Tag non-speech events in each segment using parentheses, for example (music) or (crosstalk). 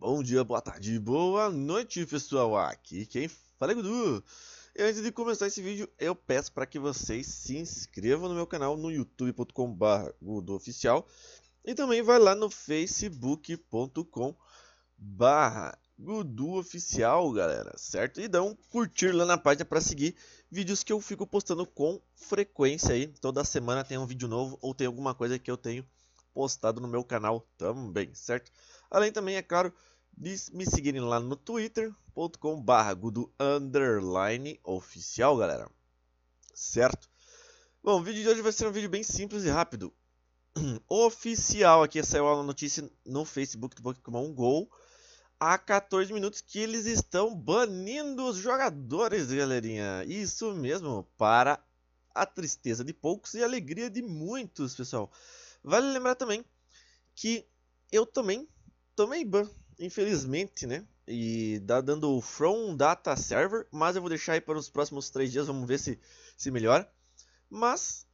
Bom dia, boa tarde, boa noite, pessoal. Aqui quem fala é Gudu. E antes de começar esse vídeo, eu peço para que vocês se inscrevam no meu canal no youtube.com.br GuduOficial e também vai lá no facebook.com.br GuduOficial, galera, certo? E dá um curtir lá na página para seguir vídeos que eu fico postando com frequência aí. Toda semana tem um vídeo novo ou tem alguma coisa que eu tenho postado no meu canal também, certo? Além também, é claro, de me seguirem lá no twitter.com barra gudu underline oficial, galera. Certo? Bom, o vídeo de hoje vai ser um vídeo bem simples e rápido. (clears throat) Oficial aqui, saiu a notícia no Facebook do Pokémon GO há 14 minutos que eles estão banindo os jogadores, galerinha. Isso mesmo, para a tristeza de poucos e a alegria de muitos, pessoal. Vale lembrar também que eu também tomei ban, infelizmente, né? E dá tá dando from data server, mas eu vou deixar aí para os próximos três dias, vamos ver se, se melhora. Mas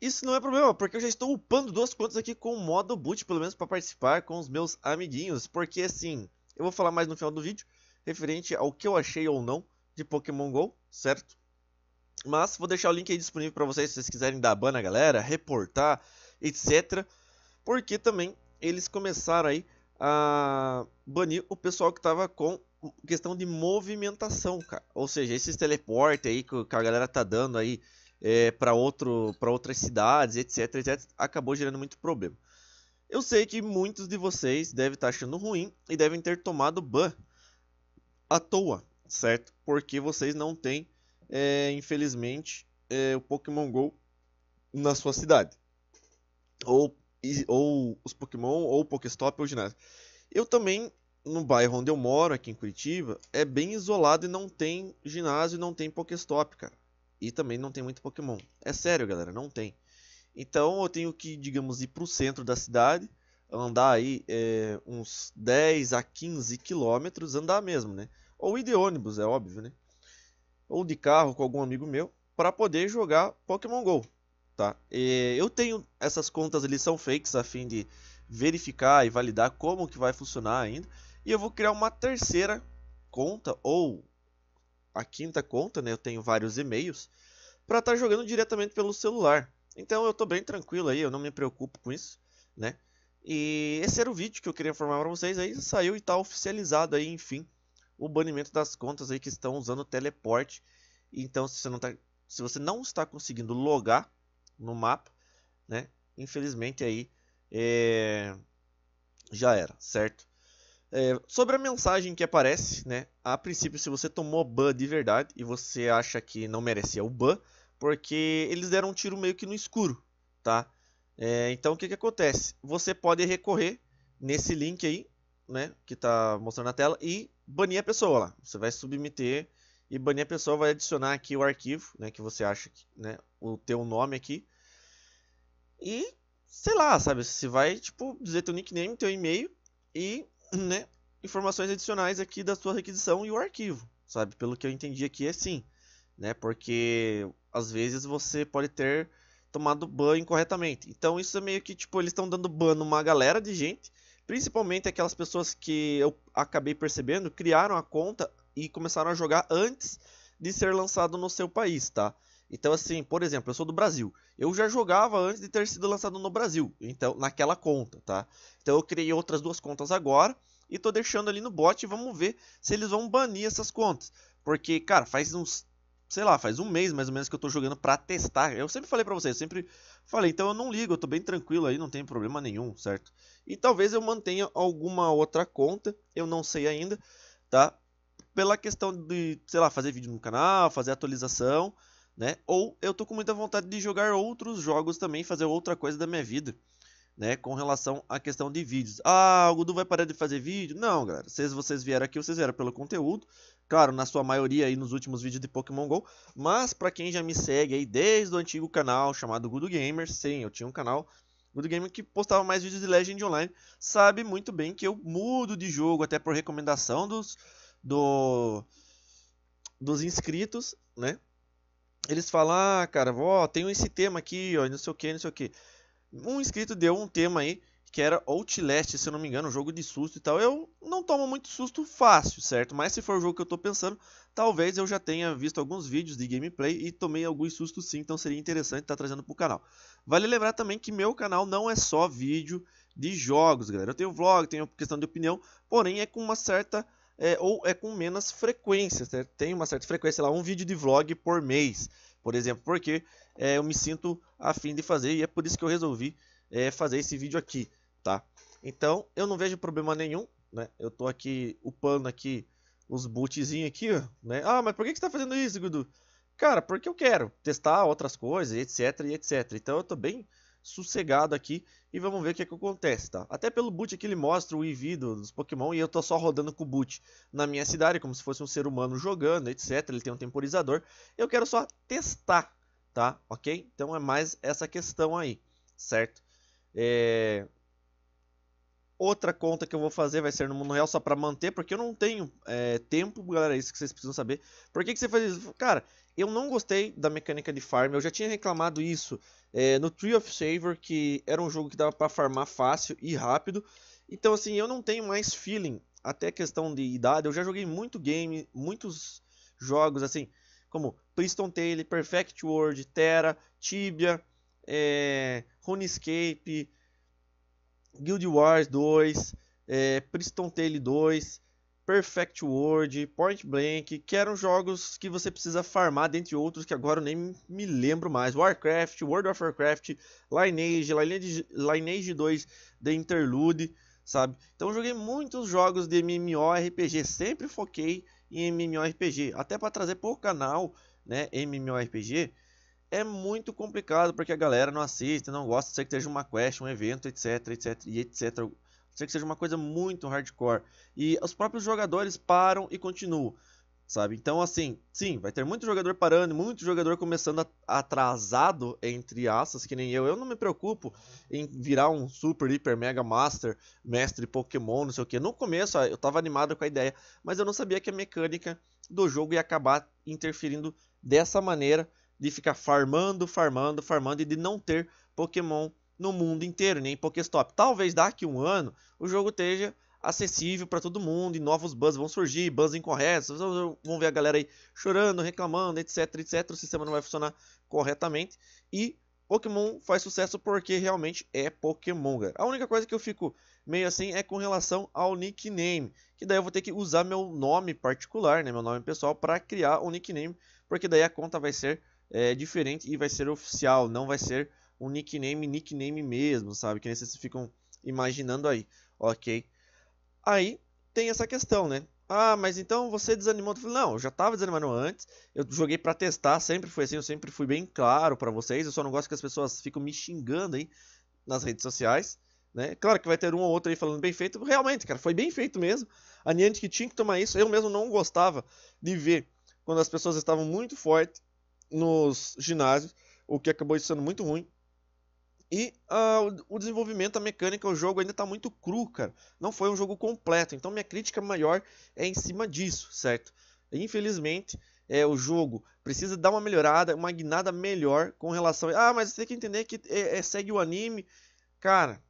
isso não é problema, porque eu já estou upando duas contas aqui com o modo boot, pelo menos para participar com os meus amiguinhos. Porque assim, eu vou falar mais no final do vídeo, referente ao que eu achei ou não de Pokémon GO, certo? Mas vou deixar o link aí disponível para vocês, se vocês quiserem dar ban na galera, reportar, etc. Porque também eles começaram aí a banir o pessoal que estava com questão de movimentação, cara. Ou seja, esses teleporte aí que a galera tá dando aí é, para outro, para outras cidades, etc, etc, acabou gerando muito problema. Eu sei que muitos de vocês devem estar tá achando ruim e devem ter tomado ban à toa, certo? Porque vocês não têm, é, infelizmente, é, o Pokémon Go na sua cidade ou, ou os Pokémon, ou Pokéstop, ou ginásio. Eu também, no bairro onde eu moro, aqui em Curitiba, é bem isolado e não tem ginásio, não tem Pokéstop, cara. E também não tem muito Pokémon. É sério, galera, não tem. Então eu tenho que, digamos, ir pro centro da cidade, andar aí é, uns 10 a 15 quilômetros, andar mesmo, né? Ou ir de ônibus, é óbvio, né? Ou de carro com algum amigo meu, para poder jogar Pokémon GO. Tá? E eu tenho essas contas, eles são fakes a fim de verificar e validar como que vai funcionar ainda. E eu vou criar uma terceira conta ou a quinta conta, né? Eu tenho vários e-mails para estar tá jogando diretamente pelo celular. Então eu estou bem tranquilo aí, eu não me preocupo com isso, né? E esse era o vídeo que eu queria informar para vocês aí, saiu e está oficializado aí, enfim, o banimento das contas aí que estão usando o teleporte. Então se você não, tá, se você não está conseguindo logar no mapa, né? Infelizmente aí é... já era, certo? É, sobre a mensagem que aparece, né? A princípio, se você tomou ban de verdade e você acha que não merecia o ban, porque eles deram um tiro meio que no escuro, tá? É, então o que, que acontece? Você pode recorrer nesse link aí, né? Que tá mostrando na tela e banir a pessoa lá. Você vai submeter e banir a pessoa vai adicionar aqui o arquivo, né, que você acha, que, né, o teu nome aqui. E sei lá, sabe, você vai tipo dizer teu nickname, teu e-mail e, né, informações adicionais aqui da sua requisição e o arquivo, sabe? Pelo que eu entendi aqui é sim, né? Porque às vezes você pode ter tomado ban incorretamente. Então isso é meio que tipo eles estão dando ban numa galera de gente, principalmente aquelas pessoas que eu acabei percebendo criaram a conta e começaram a jogar antes de ser lançado no seu país, tá? Então, assim, por exemplo, eu sou do Brasil. Eu já jogava antes de ter sido lançado no Brasil, então naquela conta, tá? Então eu criei outras duas contas agora e tô deixando ali no bot e vamos ver se eles vão banir essas contas. Porque, cara, faz uns, sei lá, faz um mês mais ou menos que eu tô jogando pra testar. Eu sempre falei pra vocês, eu sempre falei, então eu não ligo, eu tô bem tranquilo aí, não tem problema nenhum, certo? E talvez eu mantenha alguma outra conta, eu não sei ainda, tá? pela questão de, sei lá, fazer vídeo no canal, fazer atualização, né? Ou eu tô com muita vontade de jogar outros jogos também, fazer outra coisa da minha vida, né? Com relação à questão de vídeos. Ah, o Gudu vai parar de fazer vídeo? Não, galera. Se vocês vieram aqui, vocês vieram pelo conteúdo. Claro, na sua maioria aí nos últimos vídeos de Pokémon GO. Mas para quem já me segue aí desde o antigo canal chamado Gudu Gamer, sim, eu tinha um canal Good Gamer que postava mais vídeos de Legend Online, sabe muito bem que eu mudo de jogo até por recomendação dos, do dos inscritos, né? Eles falam, ah, cara, ó, tem esse tema aqui, ó, não sei o que, não sei o que. Um inscrito deu um tema aí que era Outlast, se eu não me engano, um jogo de susto e tal. Eu não tomo muito susto fácil, certo? Mas se for o jogo que eu estou pensando, talvez eu já tenha visto alguns vídeos de gameplay e tomei alguns sustos sim, então seria interessante estar tá trazendo para o canal. Vale lembrar também que meu canal não é só vídeo de jogos, galera. Eu tenho vlog, tenho questão de opinião, porém é com uma certa é, ou é com menos frequência, certo? Né? tem uma certa frequência lá, um vídeo de vlog por mês, por exemplo, porque é, eu me sinto afim de fazer e é por isso que eu resolvi é, fazer esse vídeo aqui, tá? Então eu não vejo problema nenhum, né? Eu tô aqui upando aqui os bootzinhos aqui, ó, né? Ah, mas por que, que você tá fazendo isso, Gudu? Cara, porque eu quero testar outras coisas, etc, etc. Então eu tô bem sossegado aqui e vamos ver o que, é que acontece, tá? Até pelo boot aqui ele mostra o IV dos Pokémon e eu tô só rodando com o boot na minha cidade, como se fosse um ser humano jogando, etc. Ele tem um temporizador. Eu quero só testar, tá? Ok? Então é mais essa questão aí, certo? É... Outra conta que eu vou fazer vai ser no mundo real só para manter, porque eu não tenho é, tempo, galera, é isso que vocês precisam saber. Por que, que você faz isso? Cara, eu não gostei da mecânica de farm, eu já tinha reclamado isso é, no Tree of Savor, que era um jogo que dava para farmar fácil e rápido. Então assim, eu não tenho mais feeling, até questão de idade, eu já joguei muito game, muitos jogos assim, como Priston Tale, Perfect World, Terra, Tibia, é, RuneScape, Guild Wars 2, é, Priston Tale 2, Perfect World, Point Blank, que eram jogos que você precisa farmar, dentre outros que agora eu nem me lembro mais. Warcraft, World of Warcraft, Lineage, Lineage, Lineage 2, The Interlude, sabe? Então eu joguei muitos jogos de MMORPG, sempre foquei em MMORPG, até para trazer pro canal, né, MMORPG, é muito complicado porque a galera não assiste, não gosta, sei que seja uma quest, um evento, etc, etc e etc ser que seja uma coisa muito hardcore. E os próprios jogadores param e continuam, sabe? Então, assim, sim, vai ter muito jogador parando, muito jogador começando atrasado, entre aspas, que nem eu. Eu não me preocupo em virar um super, hiper, mega master, mestre Pokémon, não sei o que. No começo ah, eu tava animado com a ideia, mas eu não sabia que a mecânica do jogo ia acabar interferindo dessa maneira de ficar farmando, farmando, farmando e de não ter Pokémon no mundo inteiro, nem em Pokéstop. Talvez daqui a um ano o jogo esteja acessível para todo mundo e novos bans vão surgir, bans incorretos, vão ver a galera aí chorando, reclamando, etc, etc. O sistema não vai funcionar corretamente e Pokémon faz sucesso porque realmente é Pokémon, galera. A única coisa que eu fico meio assim é com relação ao nickname, que daí eu vou ter que usar meu nome particular, né, meu nome pessoal, para criar o um nickname, porque daí a conta vai ser é, diferente e vai ser oficial, não vai ser um nickname, nickname mesmo, sabe? Que vocês ficam imaginando aí, ok? Aí tem essa questão, né? Ah, mas então você desanimou? não, eu já estava desanimando antes. Eu joguei para testar, sempre foi assim, eu sempre fui bem claro para vocês. Eu só não gosto que as pessoas ficam me xingando aí nas redes sociais. Né? Claro que vai ter um ou outro aí falando bem feito. Realmente, cara, foi bem feito mesmo. A Niantic tinha que tomar isso. Eu mesmo não gostava de ver quando as pessoas estavam muito fortes nos ginásios, o que acabou sendo muito ruim. E uh, o desenvolvimento, a mecânica, o jogo ainda está muito cru, cara. Não foi um jogo completo. Então minha crítica maior é em cima disso, certo? Infelizmente, é, o jogo precisa dar uma melhorada, uma guinada melhor com relação. A... Ah, mas você tem que entender que é, é, segue o anime. Cara,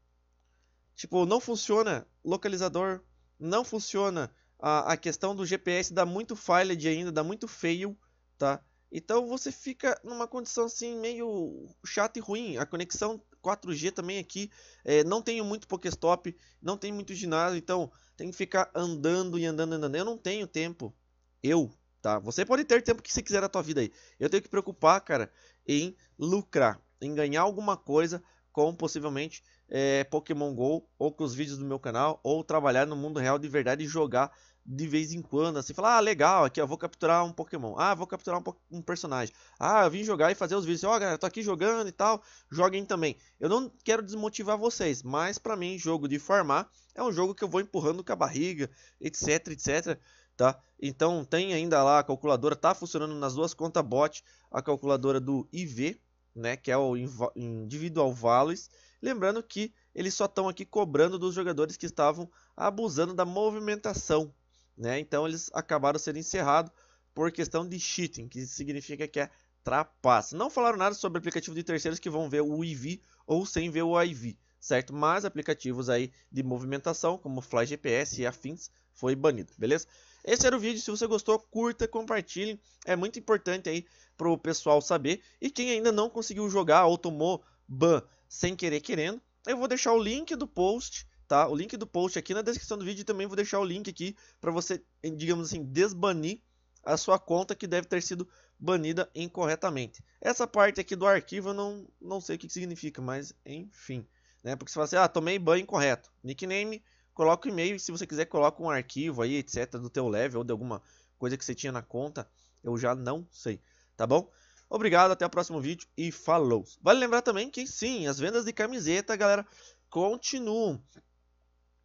tipo, não funciona localizador, não funciona a, a questão do GPS, dá muito fail de ainda, dá muito fail, tá? Então você fica numa condição assim meio chata e ruim. A conexão 4G também aqui é, não tenho muito Pokéstop, não tem muito ginásio, então tem que ficar andando e andando, andando. Eu não tenho tempo. Eu, tá? Você pode ter tempo que você quiser na tua vida aí. Eu tenho que preocupar, cara, em lucrar, em ganhar alguma coisa com possivelmente é, Pokémon GO, ou com os vídeos do meu canal, ou trabalhar no mundo real de verdade e jogar de vez em quando, assim, falar, ah, legal, aqui eu vou capturar um Pokémon, ah, vou capturar um, um personagem, ah, eu vim jogar e fazer os vídeos, ó, oh, galera, tô aqui jogando e tal, joguem também. Eu não quero desmotivar vocês, mas para mim, jogo de farmar é um jogo que eu vou empurrando com a barriga, etc, etc, tá? Então tem ainda lá a calculadora, tá funcionando nas duas contas bot, a calculadora do IV, né, que é o individual values. Lembrando que eles só estão aqui cobrando dos jogadores que estavam abusando da movimentação, né? Então eles acabaram sendo encerrados por questão de cheating, que significa que é trapaça. Não falaram nada sobre aplicativo de terceiros que vão ver o IV ou sem ver o IV certo? Mas aplicativos aí de movimentação, como Fly GPS e afins, foi banido, beleza? Esse era o vídeo, se você gostou, curta, compartilhe, é muito importante aí para o pessoal saber. E quem ainda não conseguiu jogar ou tomou ban sem querer querendo, eu vou deixar o link do post, tá? O link do post aqui na descrição do vídeo e também vou deixar o link aqui para você, digamos assim, desbanir a sua conta que deve ter sido banida incorretamente. Essa parte aqui do arquivo eu não, não sei o que significa, mas enfim. Né? Porque você fala assim, ah, tomei banho incorreto. Nickname, coloca o e-mail se você quiser coloca um arquivo aí, etc, do teu level ou de alguma coisa que você tinha na conta. Eu já não sei, tá bom? Obrigado, até o próximo vídeo e falou. Vale lembrar também que sim, as vendas de camiseta, galera, continuam.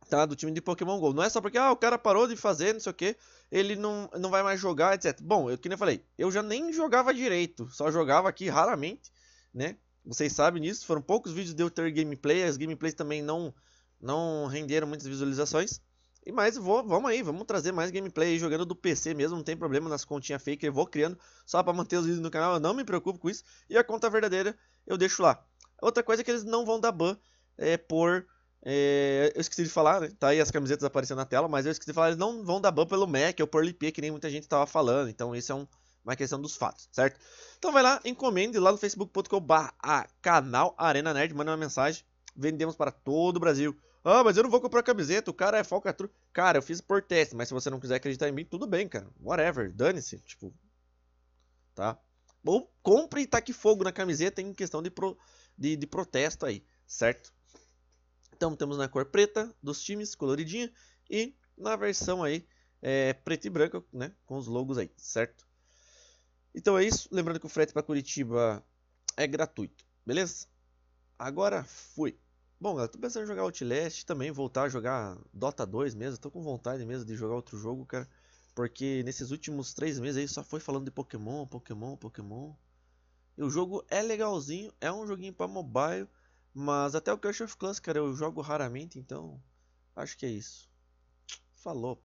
Tá, do time de Pokémon GO. Não é só porque ah, o cara parou de fazer, não sei o que, ele não, não vai mais jogar, etc. Bom, eu que nem falei, eu já nem jogava direito, só jogava aqui raramente, né? Vocês sabem disso, foram poucos vídeos de eu ter gameplay, as gameplays também não, não renderam muitas visualizações. E mais, vamos aí, vamos trazer mais gameplay jogando do PC mesmo, não tem problema nas continhas fake, eu vou criando só para manter os vídeos no canal, eu não me preocupo com isso. E a conta verdadeira eu deixo lá. Outra coisa é que eles não vão dar ban é, por... É, eu esqueci de falar, né? tá aí as camisetas aparecendo na tela, mas eu esqueci de falar, eles não vão dar ban pelo Mac ou por LP, que nem muita gente tava falando, então esse é um mas questão dos fatos, certo? Então vai lá, encomende lá no facebook.com.br canal Arena Nerd, manda uma mensagem. Vendemos para todo o Brasil. Ah, mas eu não vou comprar camiseta, o cara é falcatrua. Cara, eu fiz por teste, mas se você não quiser acreditar em mim, tudo bem, cara. Whatever, dane-se, tipo. Tá? Ou compre e taque fogo na camiseta em questão de, pro, de, de protesto aí, certo? Então temos na cor preta dos times, coloridinha, e na versão aí é, preto e branco, né? Com os logos aí, certo? Então é isso. Lembrando que o frete para Curitiba é gratuito, beleza? Agora fui. Bom, galera, tô pensando em jogar Outlast também, voltar a jogar Dota 2 mesmo. Tô com vontade mesmo de jogar outro jogo, cara. Porque nesses últimos três meses aí só foi falando de Pokémon, Pokémon, Pokémon. E o jogo é legalzinho, é um joguinho para mobile. Mas até o Clash of Clans, cara, eu jogo raramente, então acho que é isso. Falou.